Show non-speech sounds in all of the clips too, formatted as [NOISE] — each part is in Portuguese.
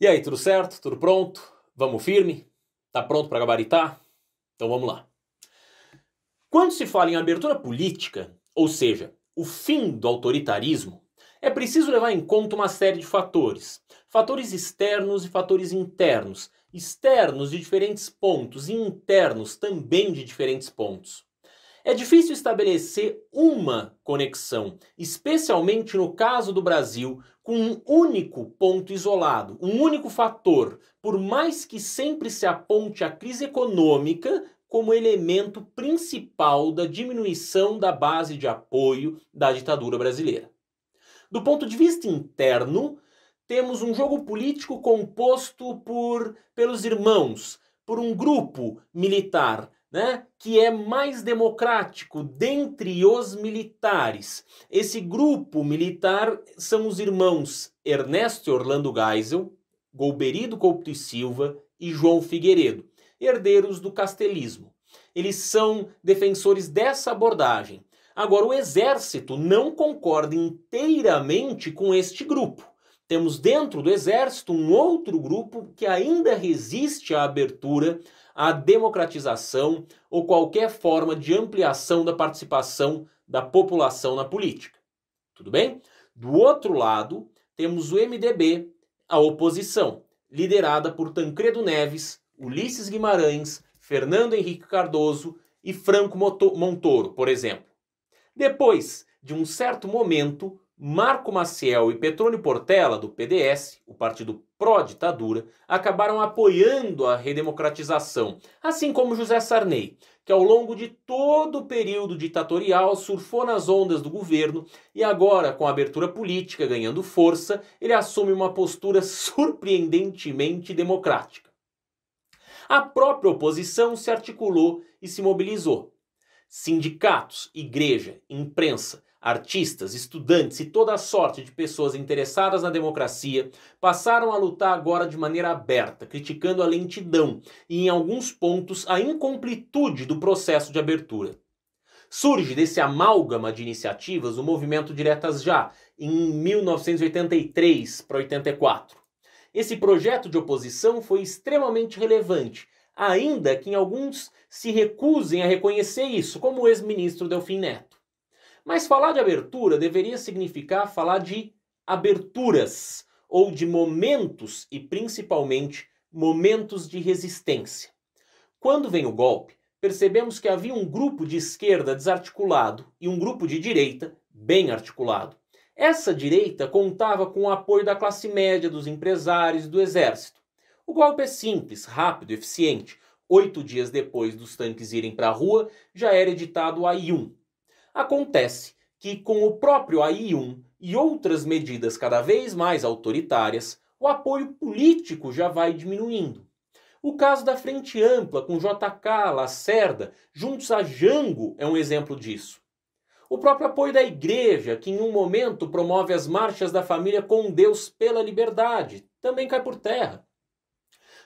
E aí, tudo certo? Tudo pronto? Vamos firme? Tá pronto para gabaritar? Então vamos lá. Quando se fala em abertura política, ou seja, o fim do autoritarismo, é preciso levar em conta uma série de fatores. Fatores externos e fatores internos. Externos de diferentes pontos e internos também de diferentes pontos. É difícil estabelecer uma conexão, especialmente no caso do Brasil, com um único ponto isolado, um único fator, por mais que sempre se aponte a crise econômica como elemento principal da diminuição da base de apoio da ditadura brasileira. Do ponto de vista interno, temos um jogo político composto por pelos irmãos, por um grupo militar né, que é mais democrático dentre os militares. Esse grupo militar são os irmãos Ernesto Orlando Geisel, Golberido Couto e Silva e João Figueiredo, herdeiros do castelismo. Eles são defensores dessa abordagem. Agora, o exército não concorda inteiramente com este grupo. Temos dentro do exército um outro grupo que ainda resiste à abertura a democratização ou qualquer forma de ampliação da participação da população na política. Tudo bem? Do outro lado, temos o MDB, a oposição, liderada por Tancredo Neves, Ulisses Guimarães, Fernando Henrique Cardoso e Franco Montoro, por exemplo. Depois de um certo momento, Marco Maciel e Petrone Portela, do PDS, o partido pró-ditadura, acabaram apoiando a redemocratização, assim como José Sarney, que ao longo de todo o período ditatorial surfou nas ondas do governo e agora, com a abertura política ganhando força, ele assume uma postura surpreendentemente democrática. A própria oposição se articulou e se mobilizou. Sindicatos, igreja, imprensa Artistas, estudantes e toda a sorte de pessoas interessadas na democracia passaram a lutar agora de maneira aberta, criticando a lentidão e, em alguns pontos, a incompletude do processo de abertura. Surge desse amálgama de iniciativas o movimento Diretas Já, em 1983 para 84. Esse projeto de oposição foi extremamente relevante, ainda que alguns se recusem a reconhecer isso, como o ex-ministro Delfim Neto. Mas falar de abertura deveria significar falar de aberturas ou de momentos e principalmente momentos de resistência. Quando vem o golpe, percebemos que havia um grupo de esquerda desarticulado e um grupo de direita bem articulado. Essa direita contava com o apoio da classe média, dos empresários e do exército. O golpe é simples, rápido, eficiente. Oito dias depois dos tanques irem para a rua, já era editado o AI-1, Acontece que, com o próprio AI-1 e outras medidas cada vez mais autoritárias, o apoio político já vai diminuindo. O caso da Frente Ampla com JK, Lacerda, juntos a Jango é um exemplo disso. O próprio apoio da igreja, que em um momento promove as marchas da família com Deus pela liberdade, também cai por terra.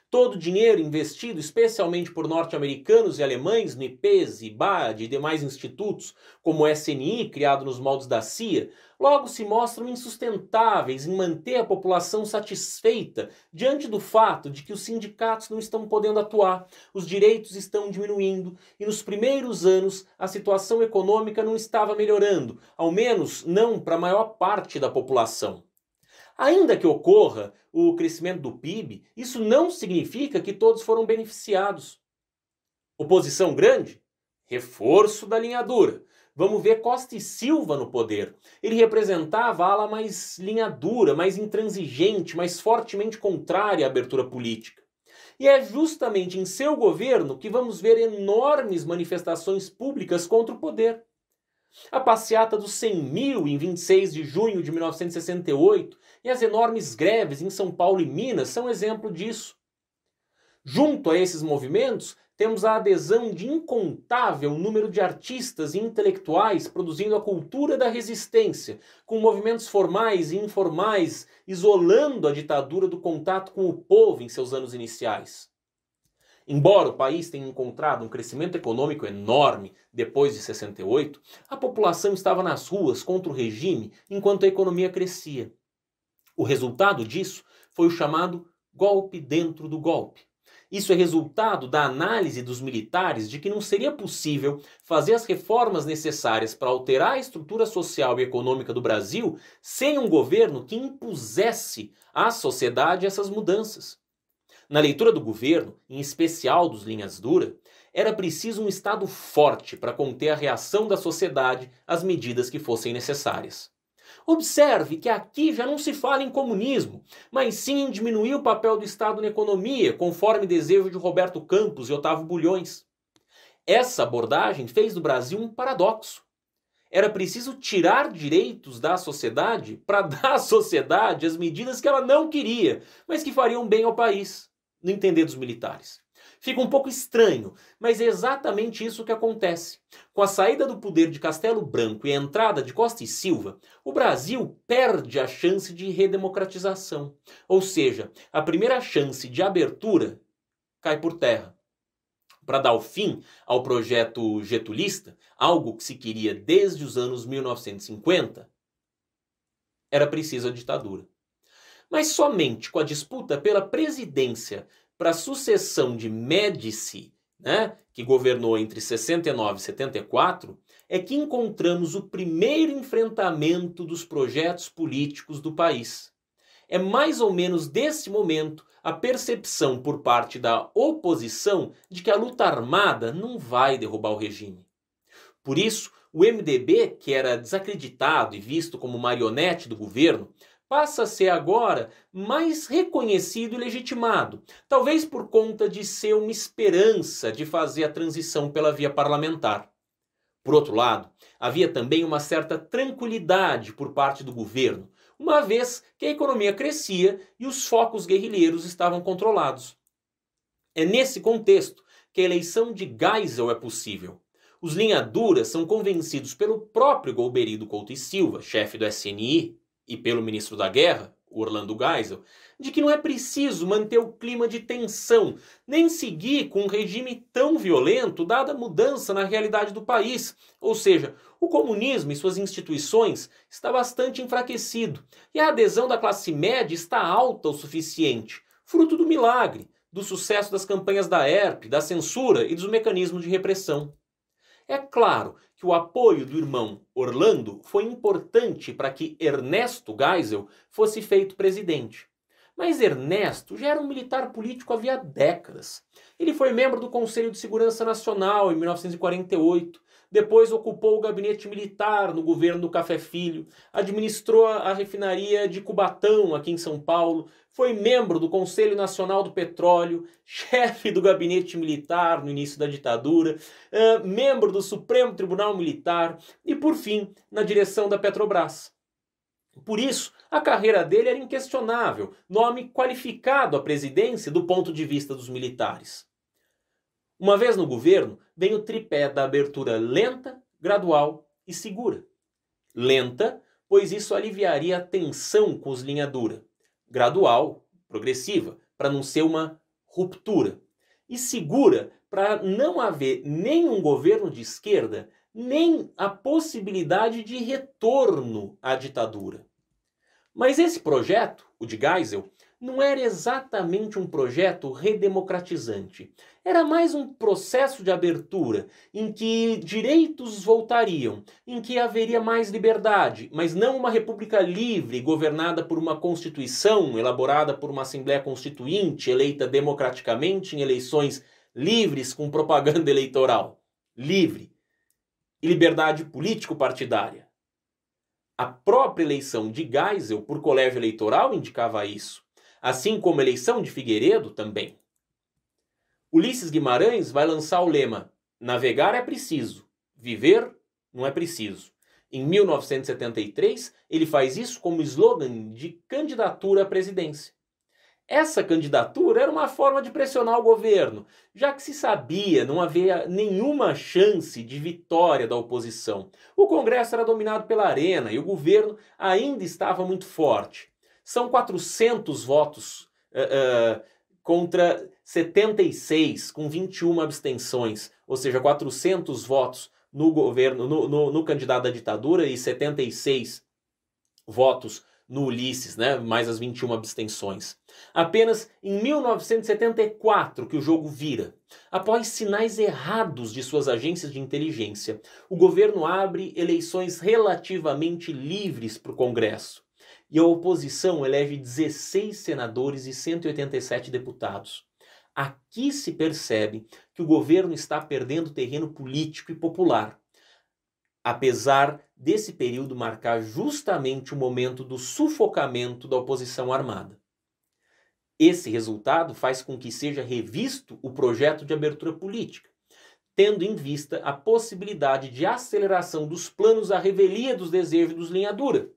Todo o dinheiro investido, especialmente por norte-americanos e alemães, no IPES, IBAD e demais institutos, como o SNI, criado nos moldes da CIA, logo se mostram insustentáveis em manter a população satisfeita diante do fato de que os sindicatos não estão podendo atuar, os direitos estão diminuindo e nos primeiros anos a situação econômica não estava melhorando, ao menos não para a maior parte da população. Ainda que ocorra o crescimento do PIB, isso não significa que todos foram beneficiados. Oposição grande? Reforço da linha dura. Vamos ver Costa e Silva no poder. Ele representava a ala mais linha dura, mais intransigente, mais fortemente contrária à abertura política. E é justamente em seu governo que vamos ver enormes manifestações públicas contra o poder. A passeata dos 100 mil em 26 de junho de 1968 e as enormes greves em São Paulo e Minas são exemplo disso. Junto a esses movimentos, temos a adesão de incontável número de artistas e intelectuais produzindo a cultura da resistência, com movimentos formais e informais isolando a ditadura do contato com o povo em seus anos iniciais. Embora o país tenha encontrado um crescimento econômico enorme depois de 68, a população estava nas ruas contra o regime enquanto a economia crescia. O resultado disso foi o chamado golpe dentro do golpe. Isso é resultado da análise dos militares de que não seria possível fazer as reformas necessárias para alterar a estrutura social e econômica do Brasil sem um governo que impusesse à sociedade essas mudanças. Na leitura do governo, em especial dos linhas dura, era preciso um Estado forte para conter a reação da sociedade às medidas que fossem necessárias. Observe que aqui já não se fala em comunismo, mas sim em diminuir o papel do Estado na economia, conforme desejo de Roberto Campos e Otávio Bulhões. Essa abordagem fez do Brasil um paradoxo. Era preciso tirar direitos da sociedade para [LAUGHS] dar à sociedade as medidas que ela não queria, mas que fariam bem ao país, no entender dos militares. Fica um pouco estranho, mas é exatamente isso que acontece. Com a saída do poder de Castelo Branco e a entrada de Costa e Silva, o Brasil perde a chance de redemocratização. Ou seja, a primeira chance de abertura cai por terra para dar o fim ao projeto getulista, algo que se queria desde os anos 1950, era preciso a ditadura. Mas somente com a disputa pela presidência para a sucessão de Médici, né, que governou entre 69 e 74, é que encontramos o primeiro enfrentamento dos projetos políticos do país. É mais ou menos desse momento a percepção por parte da oposição de que a luta armada não vai derrubar o regime. Por isso, o MDB, que era desacreditado e visto como marionete do governo, passa a ser agora mais reconhecido e legitimado, talvez por conta de ser uma esperança de fazer a transição pela via parlamentar. Por outro lado, havia também uma certa tranquilidade por parte do governo, uma vez que a economia crescia e os focos guerrilheiros estavam controlados. É nesse contexto que a eleição de Geisel é possível. Os linhaduras são convencidos pelo próprio Golberido Couto e Silva, chefe do SNI, e pelo ministro da Guerra, Orlando Geisel, de que não é preciso manter o clima de tensão, nem seguir com um regime tão violento, dada a mudança na realidade do país. Ou seja, o comunismo e suas instituições está bastante enfraquecido e a adesão da classe média está alta o suficiente, fruto do milagre, do sucesso das campanhas da ERP, da censura e dos mecanismos de repressão. É claro que o apoio do irmão Orlando foi importante para que Ernesto Geisel fosse feito presidente. Mas Ernesto já era um militar político havia décadas. Ele foi membro do Conselho de Segurança Nacional em 1948, depois ocupou o gabinete militar no governo do Café Filho, administrou a refinaria de Cubatão, aqui em São Paulo, foi membro do Conselho Nacional do Petróleo, chefe do gabinete militar no início da ditadura, uh, membro do Supremo Tribunal Militar e, por fim, na direção da Petrobras. Por isso, a carreira dele era inquestionável, nome qualificado à presidência do ponto de vista dos militares. Uma vez no governo, vem o tripé da abertura lenta, gradual e segura. Lenta, pois isso aliviaria a tensão com os linha dura. Gradual, progressiva, para não ser uma ruptura. E segura, para não haver nenhum governo de esquerda, nem a possibilidade de retorno à ditadura. Mas esse projeto, o de Geisel, não era exatamente um projeto redemocratizante. Era mais um processo de abertura em que direitos voltariam, em que haveria mais liberdade, mas não uma república livre governada por uma constituição elaborada por uma assembleia constituinte eleita democraticamente em eleições livres com propaganda eleitoral livre e liberdade político-partidária. A própria eleição de Geisel por colégio eleitoral indicava isso assim como a eleição de Figueiredo também. Ulisses Guimarães vai lançar o lema Navegar é preciso, viver não é preciso. Em 1973, ele faz isso como slogan de candidatura à presidência. Essa candidatura era uma forma de pressionar o governo, já que se sabia não havia nenhuma chance de vitória da oposição. O Congresso era dominado pela arena e o governo ainda estava muito forte. São 400 votos uh, uh, contra 76, com 21 abstenções, ou seja, 400 votos no governo, no, no, no candidato à ditadura e 76 votos no Ulisses, né? Mais as 21 abstenções. Apenas em 1974 que o jogo vira. Após sinais errados de suas agências de inteligência, o governo abre eleições relativamente livres para o Congresso e a oposição elege 16 senadores e 187 deputados. Aqui se percebe que o governo está perdendo terreno político e popular. Apesar desse período marcar justamente o momento do sufocamento da oposição armada. Esse resultado faz com que seja revisto o projeto de abertura política, tendo em vista a possibilidade de aceleração dos planos à revelia dos desejos dos linhaduras.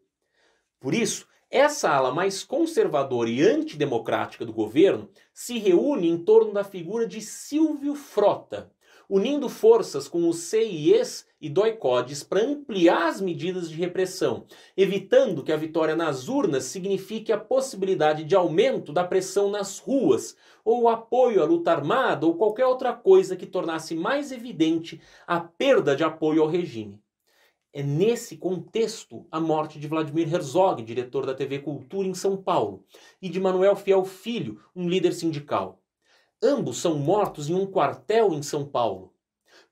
Por isso, essa ala mais conservadora e antidemocrática do governo se reúne em torno da figura de Silvio Frota, unindo forças com os CIEs e DOI-CODES para ampliar as medidas de repressão, evitando que a vitória nas urnas signifique a possibilidade de aumento da pressão nas ruas, ou apoio à luta armada ou qualquer outra coisa que tornasse mais evidente a perda de apoio ao regime. É nesse contexto a morte de Vladimir Herzog, diretor da TV Cultura em São Paulo, e de Manuel Fiel Filho, um líder sindical. Ambos são mortos em um quartel em São Paulo.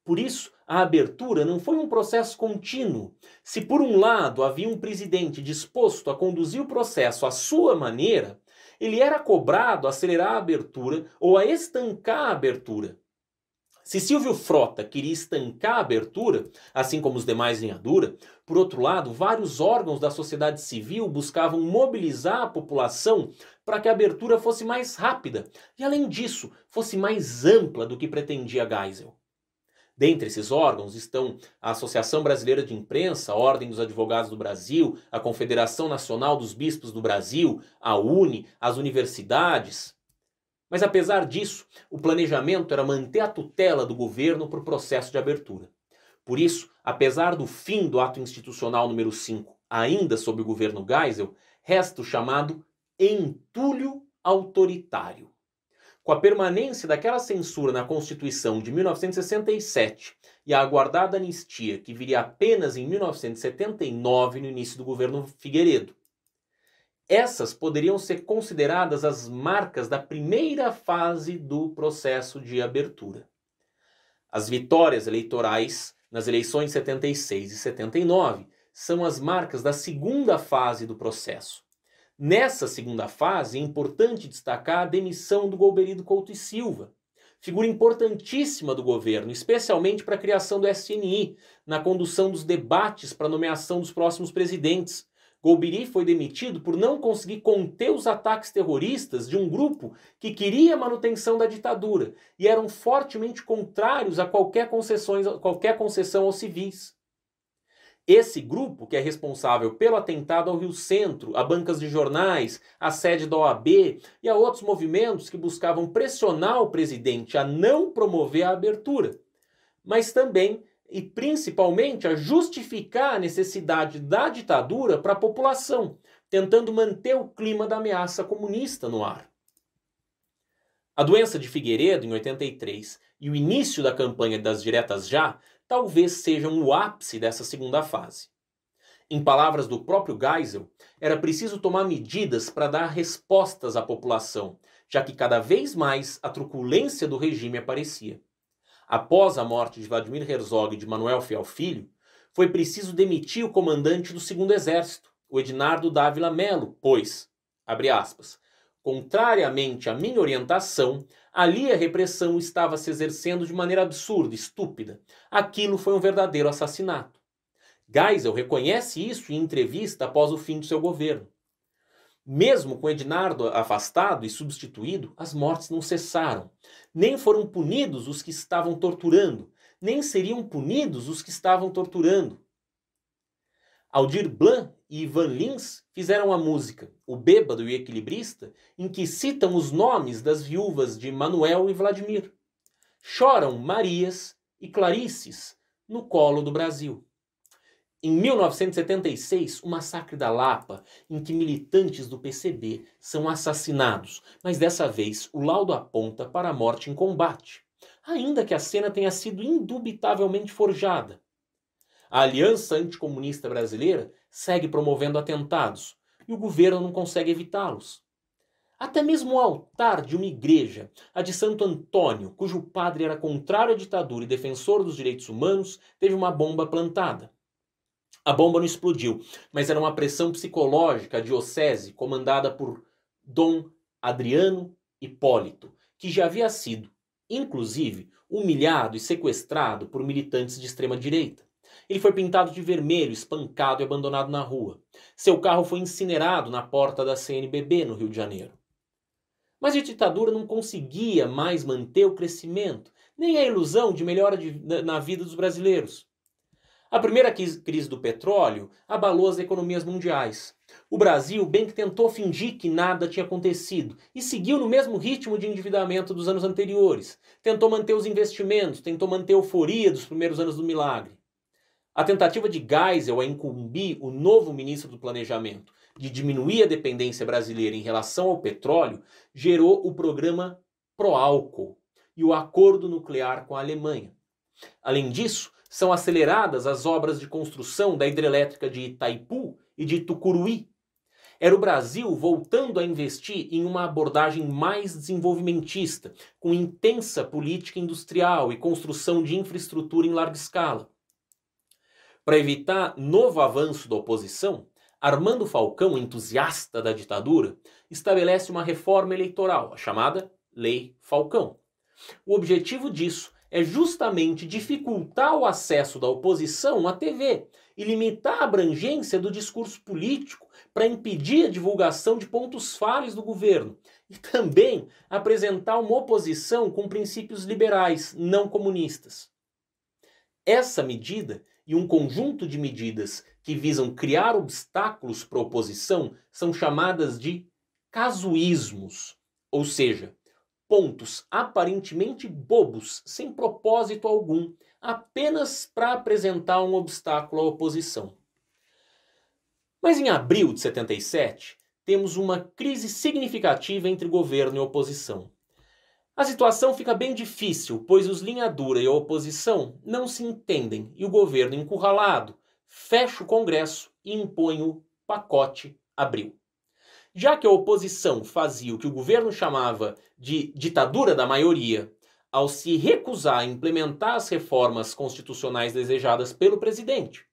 Por isso, a abertura não foi um processo contínuo. Se por um lado havia um presidente disposto a conduzir o processo à sua maneira, ele era cobrado a acelerar a abertura ou a estancar a abertura. Se Silvio Frota queria estancar a abertura, assim como os demais em Adura, por outro lado, vários órgãos da sociedade civil buscavam mobilizar a população para que a abertura fosse mais rápida e, além disso, fosse mais ampla do que pretendia Geisel. Dentre esses órgãos estão a Associação Brasileira de Imprensa, a Ordem dos Advogados do Brasil, a Confederação Nacional dos Bispos do Brasil, a UNE, as universidades, mas apesar disso, o planejamento era manter a tutela do governo para o processo de abertura. Por isso, apesar do fim do ato institucional número 5, ainda sob o governo Geisel, resta o chamado entulho autoritário. Com a permanência daquela censura na Constituição de 1967 e a aguardada anistia que viria apenas em 1979, no início do governo Figueiredo, essas poderiam ser consideradas as marcas da primeira fase do processo de abertura. As vitórias eleitorais nas eleições de 76 e 79 são as marcas da segunda fase do processo. Nessa segunda fase, é importante destacar a demissão do Golberido Couto e Silva, figura importantíssima do governo, especialmente para a criação do SNI, na condução dos debates para a nomeação dos próximos presidentes, Golbery foi demitido por não conseguir conter os ataques terroristas de um grupo que queria a manutenção da ditadura e eram fortemente contrários a qualquer, concessões, qualquer concessão aos civis. Esse grupo, que é responsável pelo atentado ao Rio Centro, a bancas de jornais, a sede da OAB e a outros movimentos que buscavam pressionar o presidente a não promover a abertura, mas também e principalmente a justificar a necessidade da ditadura para a população, tentando manter o clima da ameaça comunista no ar. A doença de Figueiredo, em 83, e o início da campanha das diretas já, talvez sejam o ápice dessa segunda fase. Em palavras do próprio Geisel, era preciso tomar medidas para dar respostas à população, já que cada vez mais a truculência do regime aparecia após a morte de Vladimir Herzog e de Manuel Fiel Filho, foi preciso demitir o comandante do segundo exército, o Ednardo Dávila Melo, pois, abre aspas, contrariamente à minha orientação, ali a repressão estava se exercendo de maneira absurda, estúpida. Aquilo foi um verdadeiro assassinato. Geisel reconhece isso em entrevista após o fim do seu governo. Mesmo com Ednardo afastado e substituído, as mortes não cessaram. Nem foram punidos os que estavam torturando, nem seriam punidos os que estavam torturando. Aldir Blanc e Ivan Lins fizeram a música O Bêbado e Equilibrista, em que citam os nomes das viúvas de Manuel e Vladimir. Choram Marias e Clarices no colo do Brasil. Em 1976, o massacre da Lapa, em que militantes do PCB são assassinados, mas dessa vez o laudo aponta para a morte em combate, ainda que a cena tenha sido indubitavelmente forjada. A Aliança Anticomunista Brasileira segue promovendo atentados e o governo não consegue evitá-los. Até mesmo o altar de uma igreja, a de Santo Antônio, cujo padre era contrário à ditadura e defensor dos direitos humanos, teve uma bomba plantada. A bomba não explodiu, mas era uma pressão psicológica diocese comandada por Dom Adriano Hipólito, que já havia sido, inclusive, humilhado e sequestrado por militantes de extrema direita. Ele foi pintado de vermelho, espancado e abandonado na rua. Seu carro foi incinerado na porta da CNBB no Rio de Janeiro. Mas a ditadura não conseguia mais manter o crescimento, nem a ilusão de melhora de, na vida dos brasileiros. A primeira crise do petróleo abalou as economias mundiais. O Brasil bem que tentou fingir que nada tinha acontecido e seguiu no mesmo ritmo de endividamento dos anos anteriores. Tentou manter os investimentos, tentou manter a euforia dos primeiros anos do milagre. A tentativa de Geisel a incumbir o novo ministro do Planejamento de diminuir a dependência brasileira em relação ao petróleo gerou o programa Proálcool e o acordo nuclear com a Alemanha. Além disso, são aceleradas as obras de construção da hidrelétrica de Itaipu e de Tucuruí. Era o Brasil voltando a investir em uma abordagem mais desenvolvimentista, com intensa política industrial e construção de infraestrutura em larga escala. Para evitar novo avanço da oposição, Armando Falcão, entusiasta da ditadura, estabelece uma reforma eleitoral, a chamada Lei Falcão. O objetivo disso é justamente dificultar o acesso da oposição à TV e limitar a abrangência do discurso político para impedir a divulgação de pontos falhos do governo e também apresentar uma oposição com princípios liberais, não comunistas. Essa medida e um conjunto de medidas que visam criar obstáculos para a oposição são chamadas de casuísmos, ou seja, pontos aparentemente bobos, sem propósito algum, apenas para apresentar um obstáculo à oposição. Mas em abril de 77, temos uma crise significativa entre governo e oposição. A situação fica bem difícil, pois os linha dura e a oposição não se entendem e o governo encurralado fecha o Congresso e impõe o pacote abril. Já que a oposição fazia o que o governo chamava de ditadura da maioria, ao se recusar a implementar as reformas constitucionais desejadas pelo presidente.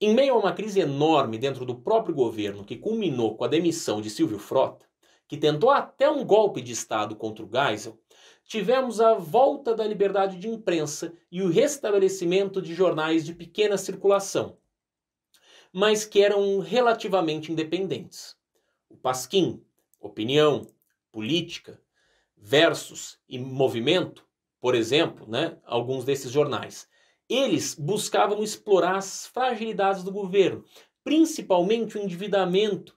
Em meio a uma crise enorme dentro do próprio governo que culminou com a demissão de Silvio Frota, que tentou até um golpe de Estado contra o Geisel, tivemos a volta da liberdade de imprensa e o restabelecimento de jornais de pequena circulação, mas que eram relativamente independentes. O pasquim, opinião, política, versos e movimento, por exemplo, né, alguns desses jornais. Eles buscavam explorar as fragilidades do governo, principalmente o endividamento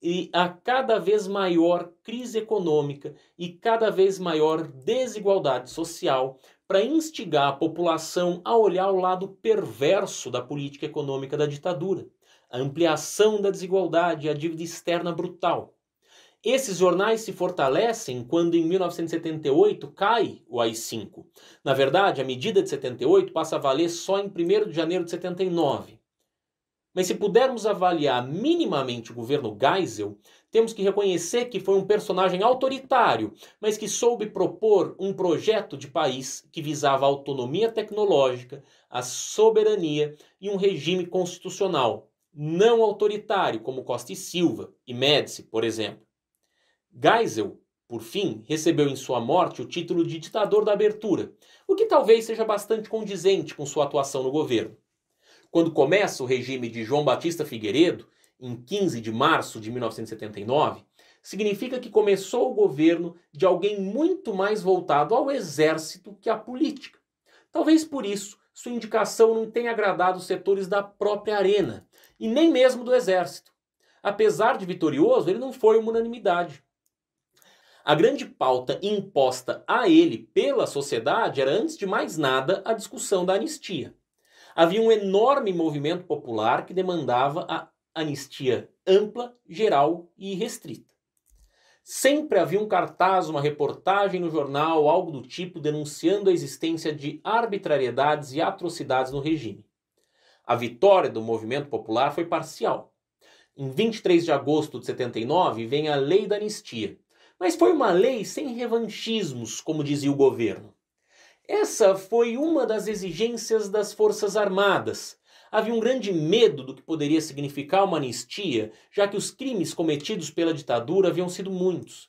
e a cada vez maior crise econômica e cada vez maior desigualdade social, para instigar a população a olhar o lado perverso da política econômica da ditadura, a ampliação da desigualdade e a dívida externa brutal. Esses jornais se fortalecem quando em 1978 cai o AI-5. Na verdade, a medida de 78 passa a valer só em 1 de janeiro de 79. Mas se pudermos avaliar minimamente o governo Geisel, temos que reconhecer que foi um personagem autoritário, mas que soube propor um projeto de país que visava a autonomia tecnológica, a soberania e um regime constitucional, não autoritário, como Costa e Silva e Médici, por exemplo. Geisel, por fim, recebeu em sua morte o título de ditador da abertura, o que talvez seja bastante condizente com sua atuação no governo. Quando começa o regime de João Batista Figueiredo, em 15 de março de 1979, significa que começou o governo de alguém muito mais voltado ao exército que à política. Talvez por isso sua indicação não tenha agradado os setores da própria arena e nem mesmo do exército. Apesar de vitorioso, ele não foi uma unanimidade. A grande pauta imposta a ele pela sociedade era, antes de mais nada, a discussão da anistia. Havia um enorme movimento popular que demandava a anistia ampla, geral e restrita. Sempre havia um cartaz, uma reportagem no jornal, algo do tipo, denunciando a existência de arbitrariedades e atrocidades no regime. A vitória do movimento popular foi parcial. Em 23 de agosto de 79 vem a Lei da Anistia, mas foi uma lei sem revanchismos, como dizia o governo. Essa foi uma das exigências das Forças Armadas, havia um grande medo do que poderia significar uma anistia, já que os crimes cometidos pela ditadura haviam sido muitos.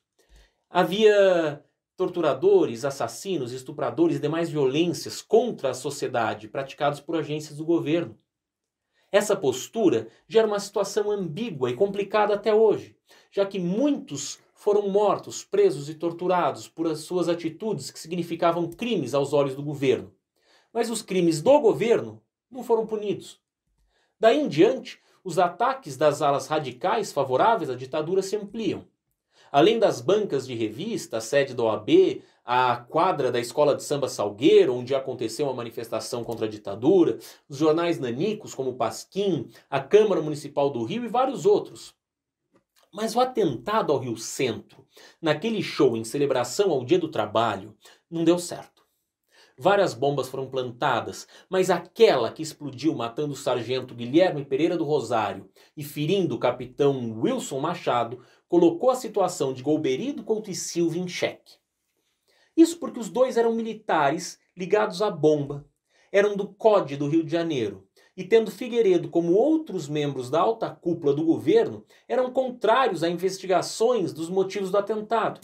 Havia torturadores, assassinos, estupradores e demais violências contra a sociedade praticados por agências do governo. Essa postura gera uma situação ambígua e complicada até hoje, já que muitos foram mortos, presos e torturados por suas atitudes que significavam crimes aos olhos do governo. Mas os crimes do governo não foram punidos. Daí em diante, os ataques das alas radicais favoráveis à ditadura se ampliam. Além das bancas de revista, a sede da OAB, a quadra da Escola de Samba Salgueiro, onde aconteceu uma manifestação contra a ditadura, os jornais nanicos como Pasquim, a Câmara Municipal do Rio e vários outros. Mas o atentado ao Rio Centro, naquele show em celebração ao Dia do Trabalho, não deu certo. Várias bombas foram plantadas, mas aquela que explodiu matando o sargento Guilherme Pereira do Rosário e ferindo o capitão Wilson Machado colocou a situação de Golberido Couto e Silva em xeque. Isso porque os dois eram militares ligados à bomba, eram do COD do Rio de Janeiro e tendo Figueiredo como outros membros da alta cúpula do governo, eram contrários a investigações dos motivos do atentado.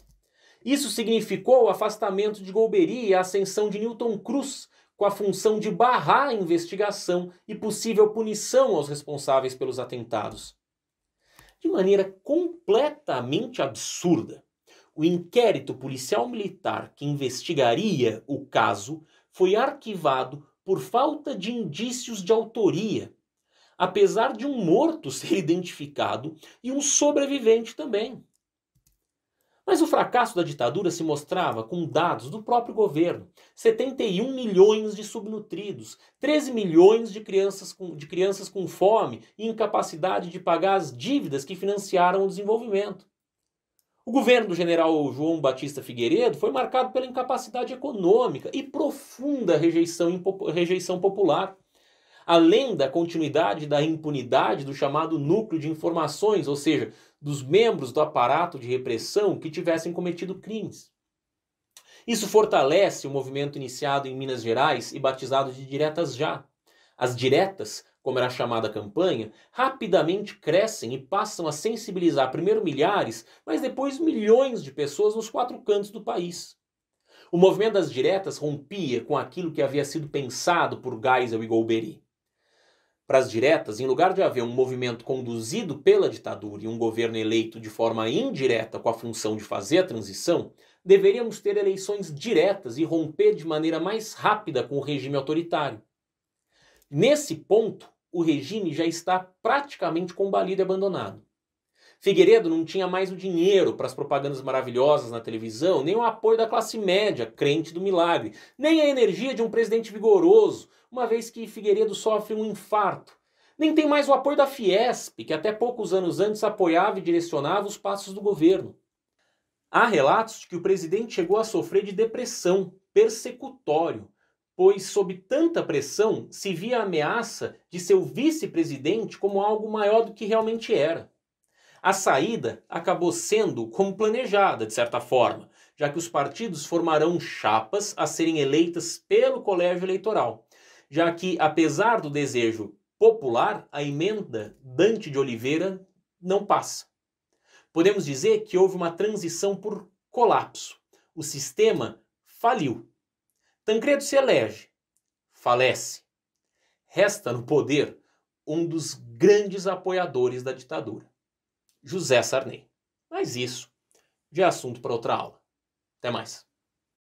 Isso significou o afastamento de Golbery e a ascensão de Newton Cruz, com a função de barrar a investigação e possível punição aos responsáveis pelos atentados. De maneira completamente absurda, o inquérito policial militar que investigaria o caso foi arquivado por falta de indícios de autoria, apesar de um morto ser [LAUGHS] identificado e um sobrevivente também. Mas o fracasso da ditadura se mostrava com dados do próprio governo: 71 milhões de subnutridos, 13 milhões de crianças com, de crianças com fome e incapacidade de pagar as dívidas que financiaram o desenvolvimento. O governo do general João Batista Figueiredo foi marcado pela incapacidade econômica e profunda rejeição, rejeição popular. Além da continuidade da impunidade do chamado núcleo de informações, ou seja, dos membros do aparato de repressão que tivessem cometido crimes. Isso fortalece o movimento iniciado em Minas Gerais e batizado de Diretas Já. As diretas, como era chamada a campanha, rapidamente crescem e passam a sensibilizar primeiro milhares, mas depois milhões de pessoas nos quatro cantos do país. O movimento das diretas rompia com aquilo que havia sido pensado por Geisel e Golbery para as diretas, em lugar de haver um movimento conduzido pela ditadura e um governo eleito de forma indireta com a função de fazer a transição, deveríamos ter eleições diretas e romper de maneira mais rápida com o regime autoritário. Nesse ponto, o regime já está praticamente combalido e abandonado. Figueiredo não tinha mais o dinheiro para as propagandas maravilhosas na televisão, nem o apoio da classe média, crente do milagre, nem a energia de um presidente vigoroso uma vez que Figueiredo sofre um infarto. Nem tem mais o apoio da Fiesp, que até poucos anos antes apoiava e direcionava os passos do governo. Há relatos de que o presidente chegou a sofrer de depressão, persecutório, pois, sob tanta pressão, se via a ameaça de seu vice-presidente como algo maior do que realmente era. A saída acabou sendo como planejada, de certa forma, já que os partidos formarão chapas a serem eleitas pelo colégio eleitoral já que, apesar do desejo popular, a emenda Dante de Oliveira não passa. Podemos dizer que houve uma transição por colapso. O sistema faliu. Tancredo se elege, falece. Resta no poder um dos grandes apoiadores da ditadura, José Sarney. Mas isso já é assunto para outra aula. Até mais.